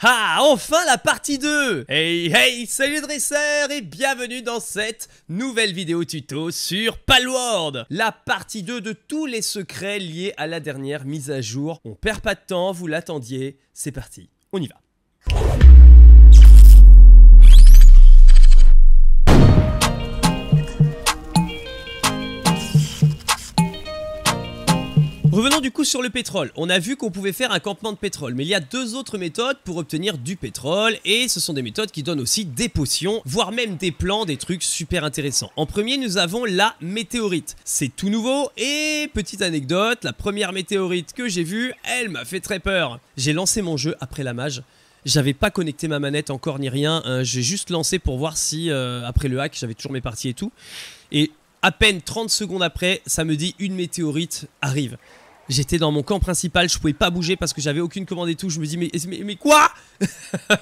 Ah, enfin la partie 2 Hey hey, salut dresseur et bienvenue dans cette nouvelle vidéo tuto sur Palworld La partie 2 de tous les secrets liés à la dernière mise à jour. On perd pas de temps, vous l'attendiez, c'est parti, on y va Revenons du coup sur le pétrole. On a vu qu'on pouvait faire un campement de pétrole, mais il y a deux autres méthodes pour obtenir du pétrole, et ce sont des méthodes qui donnent aussi des potions, voire même des plans, des trucs super intéressants. En premier, nous avons la météorite. C'est tout nouveau, et petite anecdote, la première météorite que j'ai vue, elle m'a fait très peur. J'ai lancé mon jeu après la mage, j'avais pas connecté ma manette encore ni rien. Hein. j'ai juste lancé pour voir si, euh, après le hack, j'avais toujours mes parties et tout. Et à peine 30 secondes après, ça me dit une météorite arrive. J'étais dans mon camp principal, je pouvais pas bouger parce que j'avais aucune commande et tout. Je me dis, mais, mais, quoi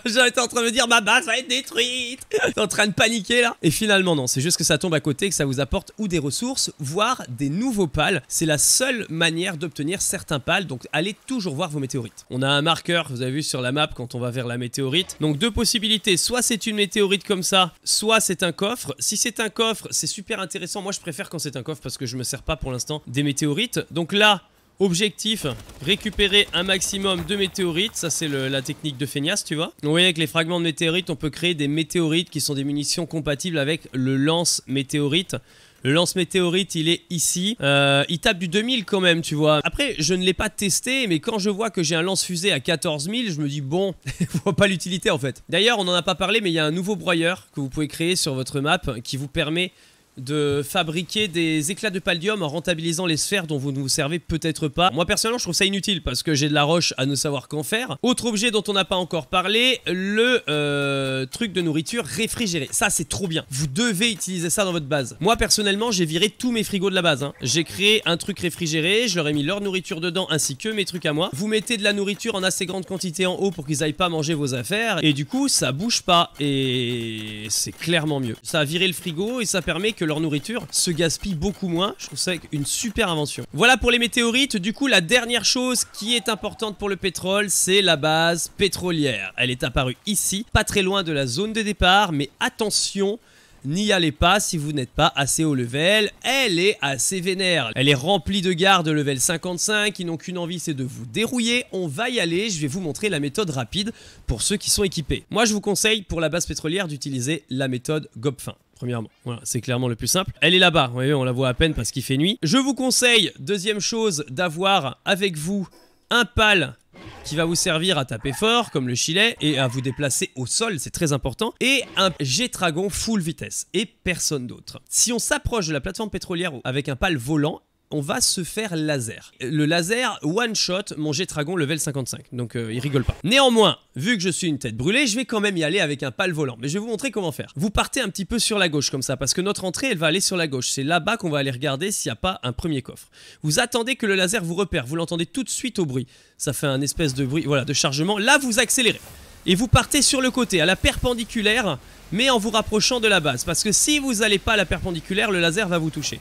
J'étais en train de me dire, ma base va être détruite T'es en train de paniquer là Et finalement, non, c'est juste que ça tombe à côté que ça vous apporte ou des ressources, voire des nouveaux pales. C'est la seule manière d'obtenir certains pales, donc allez toujours voir vos météorites. On a un marqueur, vous avez vu sur la map, quand on va vers la météorite. Donc deux possibilités, soit c'est une météorite comme ça, soit c'est un coffre. Si c'est un coffre, c'est super intéressant. Moi, je préfère quand c'est un coffre parce que je me sers pas pour l'instant des météorites. Donc là, Objectif, récupérer un maximum de météorites, ça c'est la technique de feignasse tu vois. Vous voyez avec les fragments de météorites on peut créer des météorites qui sont des munitions compatibles avec le lance météorite. Le lance-météorite, il est ici. Euh, il tape du 2000 quand même, tu vois. Après, je ne l'ai pas testé, mais quand je vois que j'ai un lance-fusée à 14 000, je me dis, bon, je vois pas l'utilité en fait. D'ailleurs, on n'en a pas parlé, mais il y a un nouveau broyeur que vous pouvez créer sur votre map qui vous permet de fabriquer des éclats de palladium en rentabilisant les sphères dont vous ne vous servez peut-être pas. Moi personnellement je trouve ça inutile parce que j'ai de la roche à ne savoir qu'en faire. Autre objet dont on n'a pas encore parlé, le euh, truc de nourriture réfrigéré. Ça c'est trop bien. Vous devez utiliser ça dans votre base. Moi personnellement j'ai viré tous mes frigos de la base. Hein. J'ai créé un truc réfrigéré, je leur ai mis leur nourriture dedans ainsi que mes trucs à moi. Vous mettez de la nourriture en assez grande quantité en haut pour qu'ils aillent pas manger vos affaires et du coup ça bouge pas et c'est clairement mieux. Ça a viré le frigo et ça permet que leur nourriture se gaspille beaucoup moins. Je trouve ça une super invention. Voilà pour les météorites. Du coup, la dernière chose qui est importante pour le pétrole, c'est la base pétrolière. Elle est apparue ici, pas très loin de la zone de départ, mais attention, n'y allez pas si vous n'êtes pas assez haut level. Elle est assez vénère. Elle est remplie de gardes level 55 qui n'ont qu'une envie, c'est de vous dérouiller. On va y aller, je vais vous montrer la méthode rapide pour ceux qui sont équipés. Moi, je vous conseille pour la base pétrolière d'utiliser la méthode Gobfin premièrement. Voilà, c'est clairement le plus simple. Elle est là-bas, vous on la voit à peine parce qu'il fait nuit. Je vous conseille, deuxième chose, d'avoir avec vous un pal qui va vous servir à taper fort, comme le Chilet, et à vous déplacer au sol, c'est très important, et un dragon full vitesse, et personne d'autre. Si on s'approche de la plateforme pétrolière avec un pal volant, on va se faire laser. Le laser one shot mon G-Dragon level 55. Donc euh, il rigole pas. Néanmoins, vu que je suis une tête brûlée, je vais quand même y aller avec un pal volant. Mais je vais vous montrer comment faire. Vous partez un petit peu sur la gauche comme ça parce que notre entrée elle va aller sur la gauche. C'est là-bas qu'on va aller regarder s'il n'y a pas un premier coffre. Vous attendez que le laser vous repère. Vous l'entendez tout de suite au bruit. Ça fait un espèce de bruit, voilà, de chargement. Là, vous accélérez. Et vous partez sur le côté, à la perpendiculaire, mais en vous rapprochant de la base. Parce que si vous n'allez pas à la perpendiculaire, le laser va vous toucher.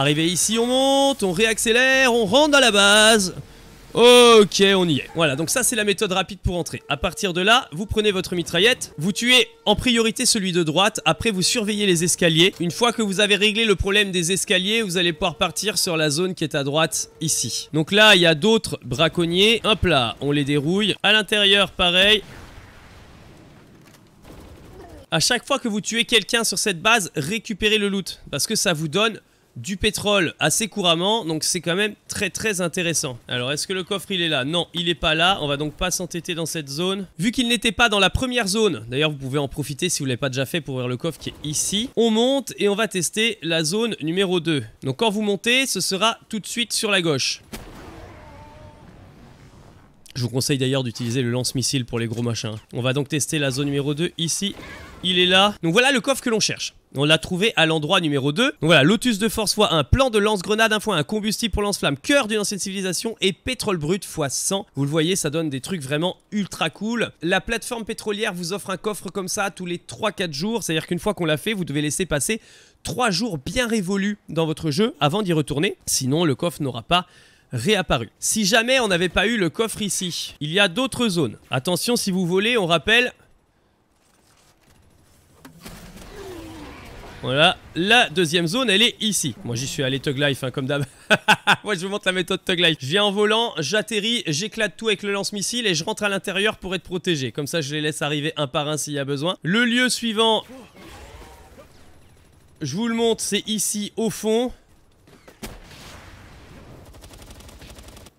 Arrivé ici, on monte, on réaccélère, on rentre dans la base. Ok, on y est. Voilà, donc ça c'est la méthode rapide pour entrer. À partir de là, vous prenez votre mitraillette, vous tuez en priorité celui de droite, après vous surveillez les escaliers. Une fois que vous avez réglé le problème des escaliers, vous allez pouvoir partir sur la zone qui est à droite, ici. Donc là, il y a d'autres braconniers. Hop là, on les dérouille. À l'intérieur, pareil. À chaque fois que vous tuez quelqu'un sur cette base, récupérez le loot, parce que ça vous donne du pétrole assez couramment, donc c'est quand même très très intéressant. Alors est-ce que le coffre il est là Non, il est pas là, on va donc pas s'entêter dans cette zone. Vu qu'il n'était pas dans la première zone, d'ailleurs vous pouvez en profiter si vous l'avez pas déjà fait pour ouvrir le coffre qui est ici, on monte et on va tester la zone numéro 2. Donc quand vous montez, ce sera tout de suite sur la gauche. Je vous conseille d'ailleurs d'utiliser le lance-missile pour les gros machins. On va donc tester la zone numéro 2 ici il est là. Donc voilà le coffre que l'on cherche. On l'a trouvé à l'endroit numéro 2. Donc voilà, Lotus de force fois 1 plan de lance-grenade un fois 1, combustible pour lance-flamme, cœur d'une ancienne civilisation et pétrole brut x 100. Vous le voyez, ça donne des trucs vraiment ultra cool. La plateforme pétrolière vous offre un coffre comme ça tous les 3-4 jours. C'est-à-dire qu'une fois qu'on l'a fait, vous devez laisser passer 3 jours bien révolus dans votre jeu avant d'y retourner. Sinon, le coffre n'aura pas réapparu. Si jamais on n'avait pas eu le coffre ici, il y a d'autres zones. Attention, si vous volez, on rappelle, Voilà, la deuxième zone, elle est ici. Moi, j'y suis allé Tug Life, hein, comme d'hab. Moi, je vous montre la méthode Tug Life. Je viens en volant, j'atterris, j'éclate tout avec le lance-missile et je rentre à l'intérieur pour être protégé. Comme ça, je les laisse arriver un par un s'il y a besoin. Le lieu suivant, je vous le montre, c'est ici, au fond.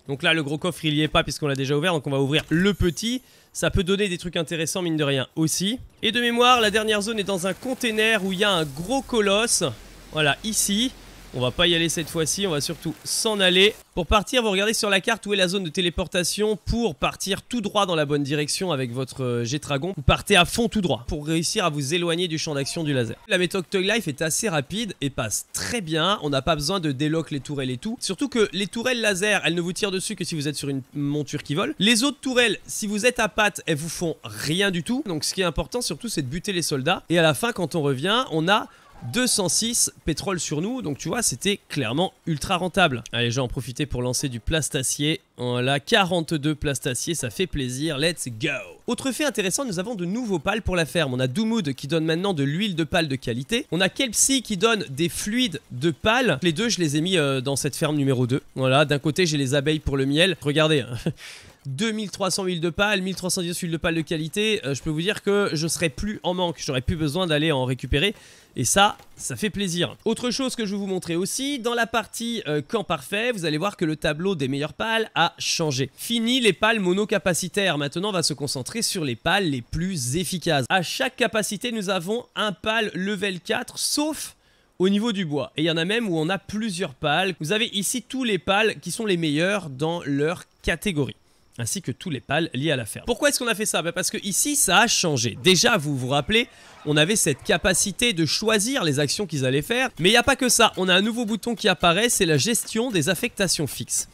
Donc là, le gros coffre, il y est pas puisqu'on l'a déjà ouvert. Donc on va ouvrir le petit. Ça peut donner des trucs intéressants, mine de rien, aussi. Et de mémoire, la dernière zone est dans un container où il y a un gros colosse. Voilà, ici. On va pas y aller cette fois-ci, on va surtout s'en aller. Pour partir, vous regardez sur la carte où est la zone de téléportation pour partir tout droit dans la bonne direction avec votre G-Dragon. Euh, vous partez à fond tout droit pour réussir à vous éloigner du champ d'action du laser. La méthode Tug Life est assez rapide et passe très bien. On n'a pas besoin de déloquer les tourelles et tout. Surtout que les tourelles laser, elles ne vous tirent dessus que si vous êtes sur une monture qui vole. Les autres tourelles, si vous êtes à pattes, elles vous font rien du tout. Donc ce qui est important surtout, c'est de buter les soldats. Et à la fin, quand on revient, on a 206 pétrole sur nous, donc tu vois, c'était clairement ultra rentable. Allez, j'ai en profité pour lancer du plastacier. Voilà, 42 plastacier ça fait plaisir, let's go Autre fait intéressant, nous avons de nouveaux pales pour la ferme. On a Dumoud qui donne maintenant de l'huile de pale de qualité. On a Kelpsi qui donne des fluides de pale. Les deux, je les ai mis euh, dans cette ferme numéro 2. Voilà, d'un côté, j'ai les abeilles pour le miel. Regardez, hein. 2300 huiles de pales, 1310 huiles de pales de qualité, euh, je peux vous dire que je serai plus en manque, j'aurais plus besoin d'aller en récupérer. Et ça, ça fait plaisir. Autre chose que je vais vous montrer aussi, dans la partie euh, camp parfait, vous allez voir que le tableau des meilleures pales a changé. Fini les pales monocapacitaires, maintenant on va se concentrer sur les pales les plus efficaces. À chaque capacité, nous avons un pal level 4, sauf au niveau du bois. Et il y en a même où on a plusieurs pales. Vous avez ici tous les pales qui sont les meilleurs dans leur catégorie ainsi que tous les pales liés à la ferme. Pourquoi est-ce qu'on a fait ça ben, Parce que ici, ça a changé. Déjà, vous vous rappelez, on avait cette capacité de choisir les actions qu'ils allaient faire. Mais il n'y a pas que ça, on a un nouveau bouton qui apparaît, c'est la gestion des affectations fixes.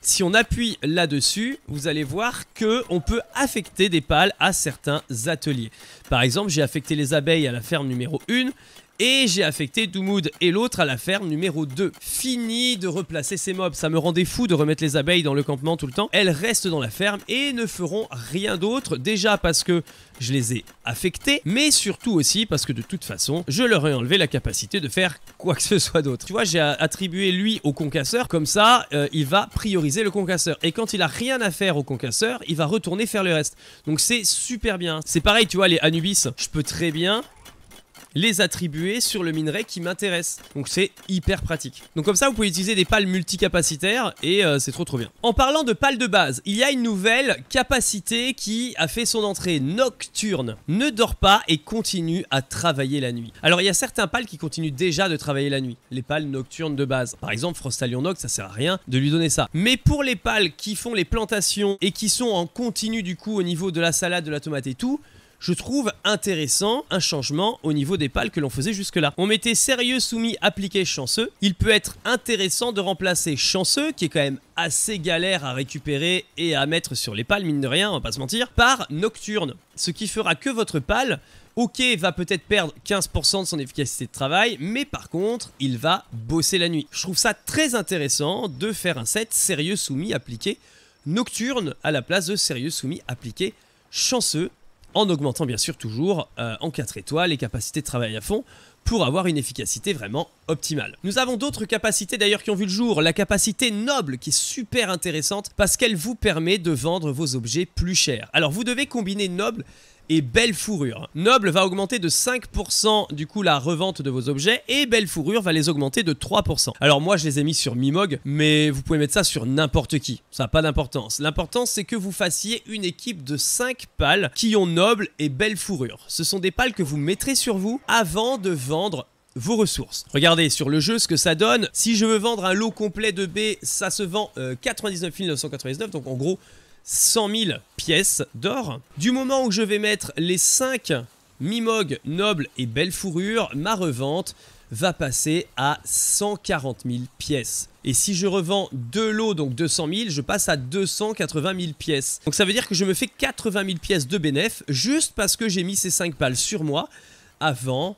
Si on appuie là-dessus, vous allez voir qu'on peut affecter des pales à certains ateliers. Par exemple, j'ai affecté les abeilles à la ferme numéro 1 et j'ai affecté Dumoud et l'autre à la ferme numéro 2. Fini de replacer ces mobs, ça me rendait fou de remettre les abeilles dans le campement tout le temps. Elles restent dans la ferme et ne feront rien d'autre, déjà parce que je les ai affectées, mais surtout aussi parce que de toute façon, je leur ai enlevé la capacité de faire quoi que ce soit d'autre. Tu vois, j'ai attribué lui au concasseur, comme ça, euh, il va prioriser le concasseur. Et quand il a rien à faire au concasseur, il va retourner faire le reste. Donc c'est super bien. C'est pareil, tu vois, les Anubis, je peux très bien les attribuer sur le minerai qui m'intéresse. Donc c'est hyper pratique. Donc comme ça, vous pouvez utiliser des pales multicapacitaires et euh, c'est trop trop bien. En parlant de pales de base, il y a une nouvelle capacité qui a fait son entrée nocturne. Ne dort pas et continue à travailler la nuit. Alors il y a certains pales qui continuent déjà de travailler la nuit. Les pales nocturnes de base. Par exemple, Frostalion nox ça sert à rien de lui donner ça. Mais pour les pales qui font les plantations et qui sont en continu du coup au niveau de la salade, de la tomate et tout, je trouve intéressant un changement au niveau des pales que l'on faisait jusque-là. On mettait sérieux, soumis, appliqué, chanceux. Il peut être intéressant de remplacer chanceux, qui est quand même assez galère à récupérer et à mettre sur les pales, mine de rien, on va pas se mentir, par nocturne. Ce qui fera que votre pale ok, va peut-être perdre 15% de son efficacité de travail, mais par contre, il va bosser la nuit. Je trouve ça très intéressant de faire un set sérieux soumis appliqué nocturne à la place de sérieux soumis appliqué chanceux en augmentant bien sûr toujours euh, en 4 étoiles les capacités de travail à fond pour avoir une efficacité vraiment optimale. Nous avons d'autres capacités d'ailleurs qui ont vu le jour, la capacité noble qui est super intéressante parce qu'elle vous permet de vendre vos objets plus cher. Alors vous devez combiner noble et Belle Fourrure. Noble va augmenter de 5% du coup la revente de vos objets et Belle Fourrure va les augmenter de 3%. Alors moi je les ai mis sur Mimog, mais vous pouvez mettre ça sur n'importe qui, ça n'a pas d'importance. L'important c'est que vous fassiez une équipe de 5 pales qui ont Noble et Belle Fourrure. Ce sont des pales que vous mettrez sur vous avant de vendre vos ressources. Regardez sur le jeu ce que ça donne. Si je veux vendre un lot complet de B, ça se vend 99 euh, 999, donc en gros 100 000 pièces d'or. Du moment où je vais mettre les 5 Mimog Nobles et Belles Fourrures, ma revente va passer à 140 000 pièces. Et si je revends de l'eau, donc 200 000, je passe à 280 000 pièces. Donc ça veut dire que je me fais 80 000 pièces de bénéf juste parce que j'ai mis ces 5 balles sur moi avant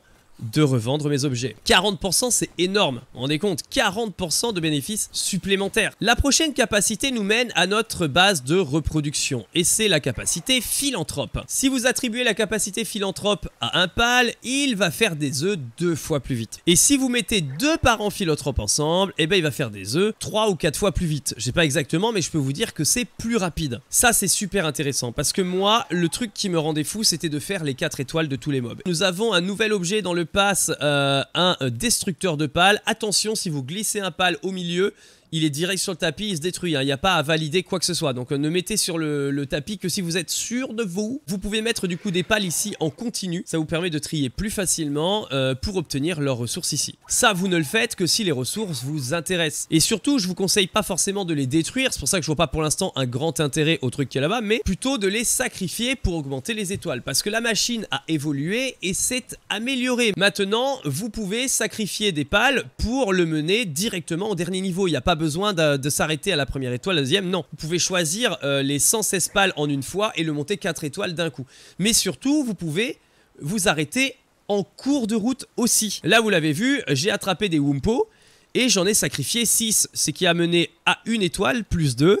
de revendre mes objets. 40% c'est énorme, on est compte, 40% de bénéfices supplémentaires. La prochaine capacité nous mène à notre base de reproduction et c'est la capacité philanthrope. Si vous attribuez la capacité philanthrope à un pal, il va faire des œufs deux fois plus vite. Et si vous mettez deux parents philanthropes ensemble, eh ben il va faire des œufs trois ou quatre fois plus vite. Je sais pas exactement mais je peux vous dire que c'est plus rapide. Ça c'est super intéressant parce que moi le truc qui me rendait fou c'était de faire les quatre étoiles de tous les mobs. Nous avons un nouvel objet dans le passe euh, un euh, destructeur de pales. Attention, si vous glissez un pal au milieu, il est direct sur le tapis, il se détruit. Hein. Il n'y a pas à valider quoi que ce soit. Donc euh, ne mettez sur le, tapis que si vous êtes sûr de vous. Vous pouvez mettre du coup des pales ici en continu. Ça vous permet de trier plus facilement euh, pour obtenir leurs ressources ici. Ça, vous ne le faites que si les ressources vous intéressent. Et surtout, je vous conseille pas forcément de les détruire. C'est pour ça que je vois pas pour l'instant un grand intérêt au truc qui est là-bas, mais plutôt de les sacrifier pour augmenter les étoiles. Parce que la machine a évolué et s'est améliorée. Maintenant, vous pouvez sacrifier des pales pour le mener directement au dernier niveau. Il n'y a pas besoin de, s'arrêter à la première étoile, la deuxième, non. Vous pouvez choisir euh, les 116 pales en une fois et le monter 4 étoiles d'un coup. Mais surtout, vous pouvez vous arrêter en cours de route aussi. Là, vous l'avez vu, j'ai attrapé des Wumpo et j'en ai sacrifié 6, ce qui a mené à une étoile plus 2.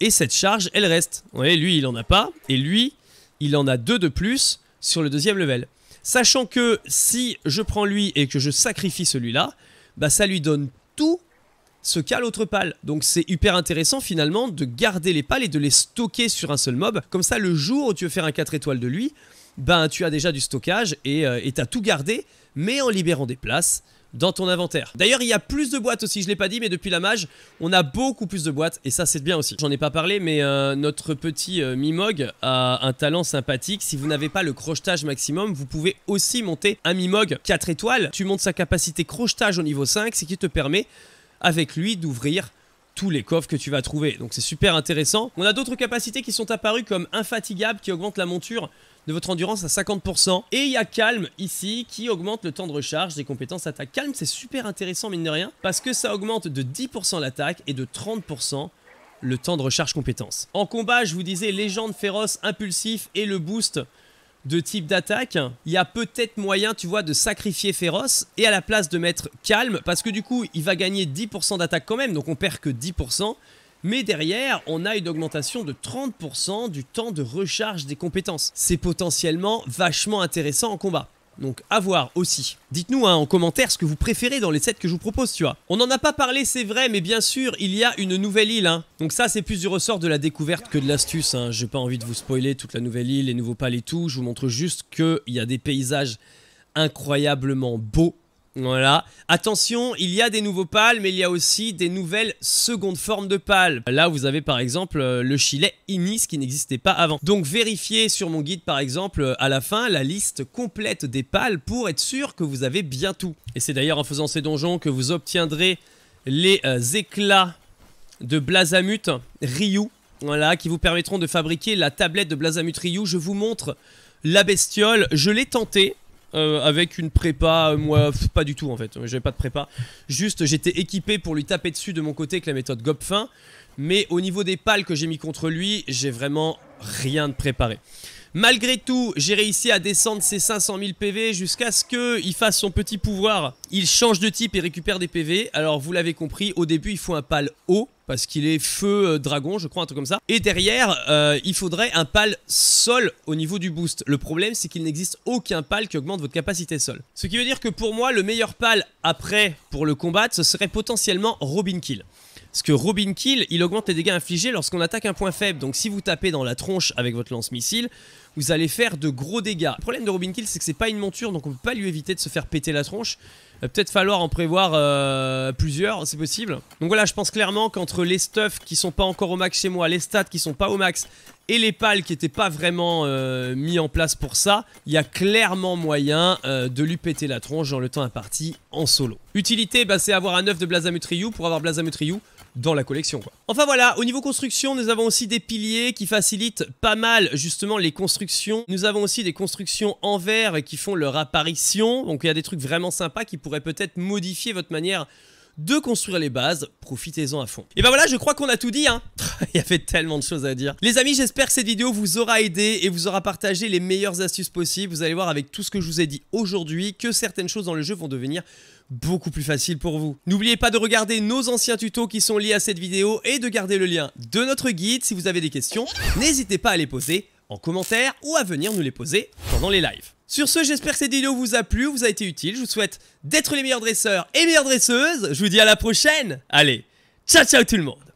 Et cette charge, elle reste. Vous voyez, lui, il en a pas. Et lui, il en a 2 de plus sur le deuxième level. Sachant que si je prends lui et que je sacrifie celui-là, bah ça lui donne tout ce qu'a l'autre pal. Donc c'est hyper intéressant finalement de garder les pales et de les stocker sur un seul mob. Comme ça, le jour où tu veux faire un 4 étoiles de lui, ben tu as déjà du stockage et euh, tu as tout gardé, mais en libérant des places dans ton inventaire. D'ailleurs, il y a plus de boîtes aussi, je l'ai pas dit, mais depuis la mage, on a beaucoup plus de boîtes, et ça c'est bien aussi. J'en ai pas parlé, mais euh, notre petit euh, Mimog a un talent sympathique. Si vous n'avez pas le crochetage maximum, vous pouvez aussi monter un Mimog 4 étoiles. Tu montes sa capacité crochetage au niveau 5, ce qui te permet avec lui d'ouvrir tous les coffres que tu vas trouver. Donc c'est super intéressant. On a d'autres capacités qui sont apparues comme Infatigable qui augmente la monture de votre endurance à 50%. Et il y a Calme ici qui augmente le temps de recharge des compétences attaque. Calme c'est super intéressant mine de rien parce que ça augmente de 10% l'attaque et de 30% le temps de recharge compétences. En combat, je vous disais légende féroce, impulsif et le boost de type d'attaque, il y a peut-être moyen, tu vois, de sacrifier Féroce et à la place de mettre Calme, parce que du coup, il va gagner 10% d'attaque quand même, donc on perd que 10%. Mais derrière, on a une augmentation de 30% du temps de recharge des compétences. C'est potentiellement vachement intéressant en combat. Donc à voir aussi. Dites-nous hein, en commentaire ce que vous préférez dans les sets que je vous propose, tu vois. On n'en a pas parlé, c'est vrai, mais bien sûr, il y a une nouvelle île. Hein. Donc ça, c'est plus du ressort de la découverte que de l'astuce. Hein. J'ai pas envie de vous spoiler toute la nouvelle île, les nouveaux palais et tout. Je vous montre juste qu'il y a des paysages incroyablement beaux voilà. Attention, il y a des nouveaux pales, mais il y a aussi des nouvelles secondes formes de pales. Là, vous avez par exemple euh, le Chilet Inis qui n'existait pas avant. Donc vérifiez sur mon guide par exemple euh, à la fin la liste complète des pales pour être sûr que vous avez bien tout. Et c'est d'ailleurs en faisant ces donjons que vous obtiendrez les euh, éclats de Blazamut Ryu. Voilà, qui vous permettront de fabriquer la tablette de Blazamut Ryu. Je vous montre la bestiole. Je l'ai tentée. Euh, avec une prépa, euh, moi, pas du tout en fait. J'avais pas de prépa. Juste, j'étais équipé pour lui taper dessus de mon côté avec la méthode Gopfin. Mais au niveau des pales que j'ai mis contre lui, j'ai vraiment rien de préparé. Malgré tout, j'ai réussi à descendre ses 500 000 PV jusqu'à ce qu'il fasse son petit pouvoir. Il change de type et récupère des PV. Alors vous l'avez compris, au début il faut un pal haut parce qu'il est feu euh, dragon, je crois, un truc comme ça. Et derrière, euh, il faudrait un pal sol au niveau du boost. Le problème, c'est qu'il n'existe aucun pal qui augmente votre capacité sol. Ce qui veut dire que pour moi, le meilleur pal après pour le combat, ce serait potentiellement Robin Kill. Parce que Robin Kill, il augmente les dégâts infligés lorsqu'on attaque un point faible. Donc si vous tapez dans la tronche avec votre lance-missile, vous allez faire de gros dégâts. Le problème de Robin Kill, c'est que c'est pas une monture, donc on peut pas lui éviter de se faire péter la tronche peut-être falloir en prévoir euh, plusieurs, c'est possible. Donc voilà, je pense clairement qu'entre les stuffs qui sont pas encore au max chez moi, les stats qui sont pas au max et les pales qui n'étaient pas vraiment euh, mis en place pour ça, il y a clairement moyen euh, de lui péter la tronche dans le temps imparti en solo. Utilité, bah, c'est avoir un œuf de Blazamutriou pour avoir Blazamutriou dans la collection. Enfin voilà, au niveau construction, nous avons aussi des piliers qui facilitent pas mal justement les constructions. Nous avons aussi des constructions en verre qui font leur apparition. Donc il y a des trucs vraiment sympas qui pourraient peut-être modifier votre manière de construire les bases, profitez-en à fond. Et ben voilà, je crois qu'on a tout dit, hein Il y avait tellement de choses à dire. Les amis, j'espère que cette vidéo vous aura aidé et vous aura partagé les meilleures astuces possibles. Vous allez voir avec tout ce que je vous ai dit aujourd'hui que certaines choses dans le jeu vont devenir beaucoup plus faciles pour vous. N'oubliez pas de regarder nos anciens tutos qui sont liés à cette vidéo et de garder le lien de notre guide si vous avez des questions. N'hésitez pas à les poser en commentaire ou à venir nous les poser pendant les lives. Sur ce, j'espère que cette vidéo vous a plu, vous a été utile. Je vous souhaite d'être les meilleurs dresseurs et meilleures dresseuses. Je vous dis à la prochaine. Allez, ciao ciao tout le monde